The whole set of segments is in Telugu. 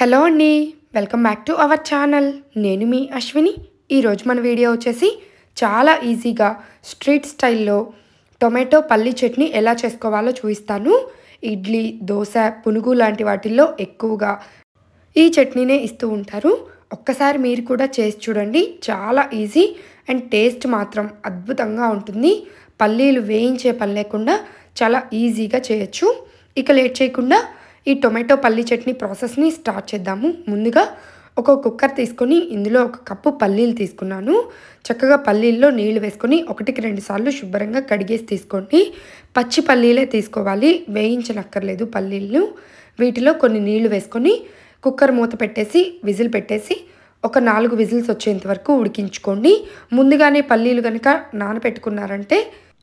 హలో అండి welcome back to our channel నేను మీ అశ్విని ఈరోజు మన వీడియో వచ్చేసి చాలా ఈజీగా స్ట్రీట్ స్టైల్లో టొమాటో పల్లి చట్నీ ఎలా చేసుకోవాలో చూపిస్తాను ఇడ్లీ దోశ పునుగు లాంటి వాటిల్లో ఎక్కువగా ఈ చట్నీనే ఇస్తూ ఉంటారు ఒక్కసారి మీరు కూడా చేసి చూడండి చాలా ఈజీ అండ్ టేస్ట్ మాత్రం అద్భుతంగా ఉంటుంది పల్లీలు వేయించే పని లేకుండా చాలా ఈజీగా చేయొచ్చు ఇక లేట్ చేయకుండా ఈ టొమాటో పల్లి చట్నీ ప్రాసెస్ని స్టార్ట్ చేద్దాము ముందుగా ఒక కుక్కర్ తీసుకొని ఇందులో ఒక కప్పు పల్లీలు తీసుకున్నాను చక్కగా పల్లీల్లో నీళ్లు వేసుకొని ఒకటికి రెండు సార్లు శుభ్రంగా కడిగేసి తీసుకోండి పచ్చి పల్లీలే తీసుకోవాలి వేయించనక్కర్లేదు పల్లీలు వీటిలో కొన్ని నీళ్లు వేసుకొని కుక్కర్ మూత పెట్టేసి విజిల్ పెట్టేసి ఒక నాలుగు విజిల్స్ వచ్చేంత వరకు ఉడికించుకోండి ముందుగానే పల్లీలు కనుక నానపెట్టుకున్నారంటే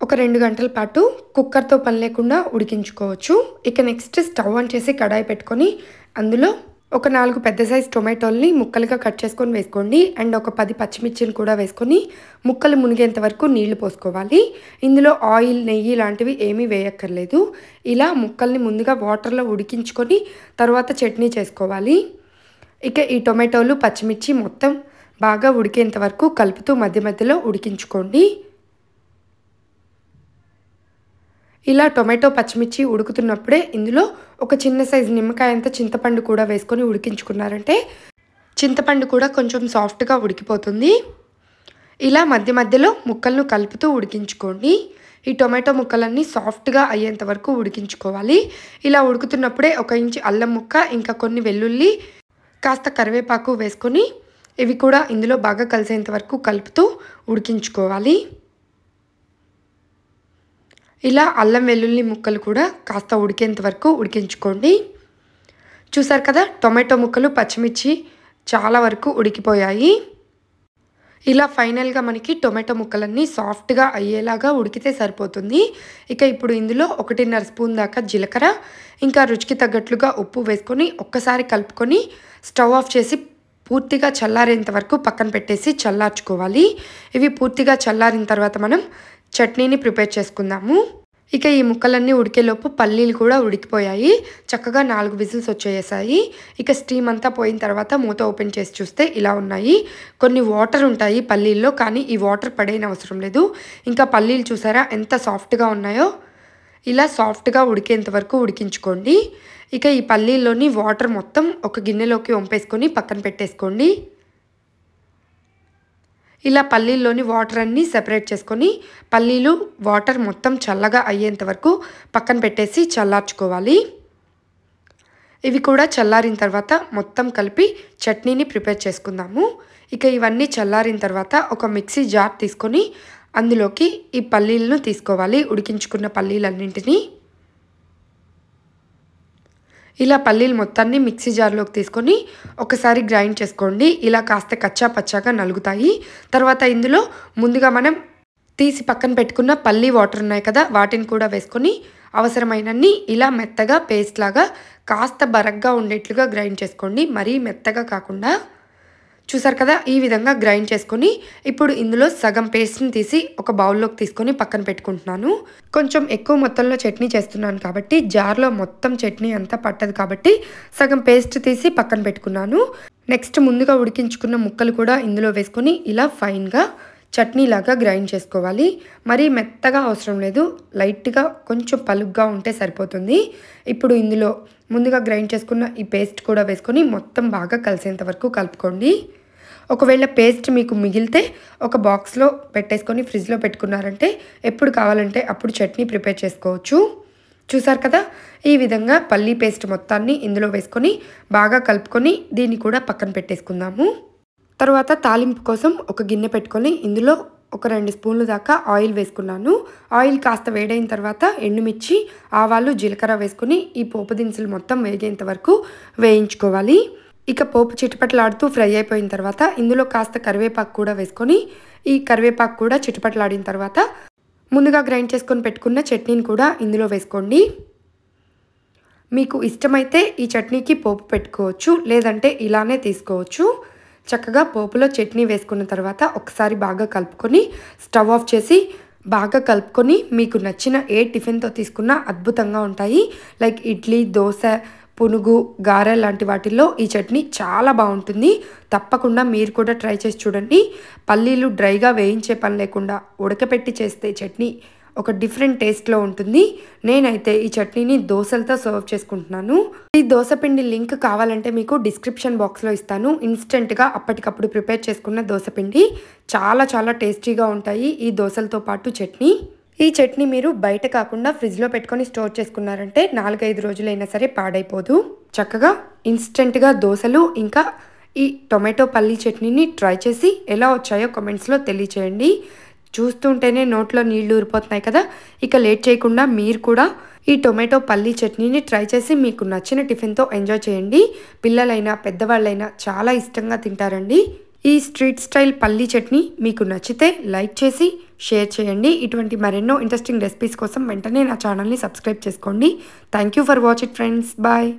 ఒక రెండు గంటల పాటు కుక్కర్తో పని లేకుండా ఉడికించుకోవచ్చు ఇక నెక్స్ట్ స్టవ్ ఆన్ చేసి కడాయి పెట్టుకొని అందులో ఒక నాలుగు పెద్ద సైజ్ టొమాటోల్ని ముక్కలుగా కట్ చేసుకొని వేసుకోండి అండ్ ఒక పది పచ్చిమిర్చిని కూడా వేసుకొని ముక్కలు మునిగేంత వరకు నీళ్లు పోసుకోవాలి ఇందులో ఆయిల్ నెయ్యి లాంటివి ఏమీ వేయక్కర్లేదు ఇలా ముక్కల్ని ముందుగా వాటర్లో ఉడికించుకొని తర్వాత చట్నీ చేసుకోవాలి ఇక ఈ టొమాటోలు పచ్చిమిర్చి మొత్తం బాగా ఉడికేంత వరకు కలుపుతూ మధ్య మధ్యలో ఉడికించుకోండి ఇలా టొమాటో పచ్చిమిర్చి ఉడుకుతున్నప్పుడే ఇందులో ఒక చిన్న సైజు నిమ్మకాయ అంతా చింతపండు కూడా వేసుకొని ఉడికించుకున్నారంటే చింతపండు కూడా కొంచెం సాఫ్ట్గా ఉడికిపోతుంది ఇలా మధ్య మధ్యలో ముక్కలను కలుపుతూ ఉడికించుకోండి ఈ టొమాటో ముక్కలన్నీ సాఫ్ట్గా అయ్యేంత వరకు ఉడికించుకోవాలి ఇలా ఉడుకుతున్నప్పుడే ఒక ఇంచు అల్లం ముక్క ఇంకా కొన్ని వెల్లుల్లి కాస్త కరివేపాకు వేసుకొని ఇవి కూడా ఇందులో బాగా కలిసేంత వరకు కలుపుతూ ఉడికించుకోవాలి ఇలా అల్లం వెల్లుల్లి ముక్కలు కూడా కాస్త ఉడికేంత వరకు ఉడికించుకోండి చూసారు కదా టొమాటో ముక్కలు పచ్చిమిర్చి చాలా వరకు ఉడికిపోయాయి ఇలా ఫైనల్గా మనకి టొమాటో ముక్కలన్నీ సాఫ్ట్గా అయ్యేలాగా ఉడికితే సరిపోతుంది ఇక ఇప్పుడు ఇందులో ఒకటిన్నర స్పూన్ దాకా జీలకర్ర ఇంకా రుచికి తగ్గట్లుగా ఉప్పు వేసుకొని ఒక్కసారి కలుపుకొని స్టవ్ ఆఫ్ చేసి పూర్తిగా చల్లారేంత వరకు పక్కన పెట్టేసి చల్లార్చుకోవాలి ఇవి పూర్తిగా చల్లారిన తర్వాత మనం చట్నీని ప్రిపేర్ చేసుకుందాము ఇక ఈ ముక్కలన్నీ ఉడికేలోపు పల్లీలు కూడా ఉడికిపోయాయి చక్కగా నాలుగు విజిల్స్ వచ్చేసాయి ఇక స్టీమ్ అంతా పోయిన తర్వాత మూత ఓపెన్ చేసి చూస్తే ఇలా ఉన్నాయి కొన్ని వాటర్ ఉంటాయి పల్లీల్లో కానీ ఈ వాటర్ పడేయన అవసరం లేదు ఇంకా పల్లీలు చూసారా ఎంత సాఫ్ట్గా ఉన్నాయో ఇలా సాఫ్ట్గా ఉడికేంత వరకు ఉడికించుకోండి ఇక ఈ పల్లీల్లోని వాటర్ మొత్తం ఒక గిన్నెలోకి వంపేసుకొని పక్కన పెట్టేసుకోండి ఇలా పల్లీల్లోని వాటర్ అన్నీ సెపరేట్ చేసుకొని పల్లీలు వాటర్ మొత్తం చల్లగా అయ్యేంత వరకు పక్కన పెట్టేసి చల్లార్చుకోవాలి ఇవి కూడా చల్లారిన తర్వాత మొత్తం కలిపి చట్నీని ప్రిపేర్ చేసుకుందాము ఇక ఇవన్నీ చల్లారిన తర్వాత ఒక మిక్సీ జార్ తీసుకొని అందులోకి ఈ పల్లీలను తీసుకోవాలి ఉడికించుకున్న పల్లీలన్నింటినీ ఇలా పల్లీలు మొత్తాన్ని మిక్సీ జార్లోకి తీసుకొని ఒకసారి గ్రైండ్ చేసుకోండి ఇలా కాస్త కచ్చా పచ్చాగా నలుగుతాయి తర్వాత ఇందులో ముందుగా మనం తీసి పక్కన పెట్టుకున్న పల్లి వాటర్ ఉన్నాయి కదా వాటిని కూడా వేసుకొని అవసరమైనన్ని ఇలా మెత్తగా పేస్ట్ లాగా కాస్త బరగ్గా ఉండేట్లుగా గ్రైండ్ చేసుకోండి మరీ మెత్తగా కాకుండా చూసారు కదా ఈ విధంగా గ్రైండ్ చేసుకొని ఇప్పుడు ఇందులో సగం పేస్ట్ని తీసి ఒక బౌల్లోకి తీసుకొని పక్కన పెట్టుకుంటున్నాను కొంచెం ఎక్కువ మొత్తంలో చట్నీ చేస్తున్నాను కాబట్టి జార్లో మొత్తం చట్నీ అంతా పట్టదు కాబట్టి సగం పేస్ట్ తీసి పక్కన పెట్టుకున్నాను నెక్స్ట్ ముందుగా ఉడికించుకున్న ముక్కలు కూడా ఇందులో వేసుకొని ఇలా ఫైన్గా చట్నీలాగా గ్రైండ్ చేసుకోవాలి మరీ మెత్తగా అవసరం లేదు లైట్గా కొంచెం పలుగ్గా ఉంటే సరిపోతుంది ఇప్పుడు ఇందులో ముందుగా గ్రైండ్ చేసుకున్న ఈ పేస్ట్ కూడా వేసుకొని మొత్తం బాగా కలిసేంత వరకు కలుపుకోండి ఒకవేళ పేస్ట్ మీకు మిగిలితే ఒక బాక్స్లో పెట్టేసుకొని ఫ్రిడ్జ్లో పెట్టుకున్నారంటే ఎప్పుడు కావాలంటే అప్పుడు చట్నీ ప్రిపేర్ చేసుకోవచ్చు చూసారు కదా ఈ విధంగా పల్లీ పేస్ట్ మొత్తాన్ని ఇందులో వేసుకొని బాగా కలుపుకొని దీన్ని కూడా పక్కన పెట్టేసుకుందాము తర్వాత తాలింపు కోసం ఒక గిన్నె పెట్టుకొని ఇందులో ఒక రెండు స్పూన్లు దాకా ఆయిల్ వేసుకున్నాను ఆయిల్ కాస్త వేడైన తర్వాత ఎండుమిర్చి ఆవాలు జీలకర్ర వేసుకుని ఈ పోపు దినుసులు మొత్తం వేగేంత వరకు వేయించుకోవాలి ఇక పోపు చిటపట్లాడుతూ ఫ్రై అయిపోయిన తర్వాత ఇందులో కాస్త కరివేపాకు కూడా వేసుకొని ఈ కరివేపాకు కూడా చిటపట్లాడిన తర్వాత ముందుగా గ్రైండ్ చేసుకొని పెట్టుకున్న చట్నీని కూడా ఇందులో వేసుకోండి మీకు ఇష్టమైతే ఈ చట్నీకి పోపు పెట్టుకోవచ్చు లేదంటే ఇలానే తీసుకోవచ్చు చక్కగా పోపులో చట్నీ వేసుకున్న తర్వాత ఒకసారి బాగా కలుపుకొని స్టవ్ ఆఫ్ చేసి బాగా కలుపుకొని మీకు నచ్చిన ఏ టిఫిన్తో తీసుకున్నా అద్భుతంగా ఉంటాయి లైక్ ఇడ్లీ దోశ పునుగు గారె లాంటి వాటిల్లో ఈ చట్నీ చాలా బాగుంటుంది తప్పకుండా మీరు కూడా ట్రై చేసి చూడండి పల్లీలు డ్రైగా వేయించే పని లేకుండా ఉడకపెట్టి చేస్తే చట్నీ ఒక డిఫరెంట్ టేస్ట్లో ఉంటుంది నేనైతే ఈ చట్నీని దోశలతో సర్వ్ చేసుకుంటున్నాను ఈ దోశ పిండి లింక్ కావాలంటే మీకు డిస్క్రిప్షన్ బాక్స్లో ఇస్తాను ఇన్స్టెంట్గా అప్పటికప్పుడు ప్రిపేర్ చేసుకున్న దోశ పిండి చాలా చాలా టేస్టీగా ఉంటాయి ఈ దోశలతో పాటు చట్నీ ఈ చట్నీ మీరు బయట కాకుండా ఫ్రిడ్జ్లో పెట్టుకొని స్టోర్ చేసుకున్నారంటే నాలుగైదు రోజులైనా సరే పాడైపోదు చక్కగా ఇన్స్టెంట్గా దోశలు ఇంకా ఈ టొమాటో పల్లీ చట్నీని ట్రై చేసి ఎలా వచ్చాయో కమెంట్స్లో తెలియచేయండి చూస్తుంటేనే నోట్లో నీళ్లు ఊరిపోతున్నాయి కదా ఇక లేట్ చేయకుండా మీరు కూడా ఈ టొమాటో పల్లీ చట్నీని ట్రై చేసి మీకు నచ్చిన టిఫిన్తో ఎంజాయ్ చేయండి పిల్లలైనా పెద్దవాళ్ళైనా చాలా ఇష్టంగా తింటారండి ఈ స్ట్రీట్ స్టైల్ పల్లీ చట్నీ మీకు నచ్చితే లైక్ చేసి షేర్ చేయండి ఇటువంటి మరెన్నో ఇంట్రెస్టింగ్ రెసిపీస్ కోసం వెంటనే నా ఛానల్ని సబ్స్క్రైబ్ చేసుకోండి thank for watch it friends bye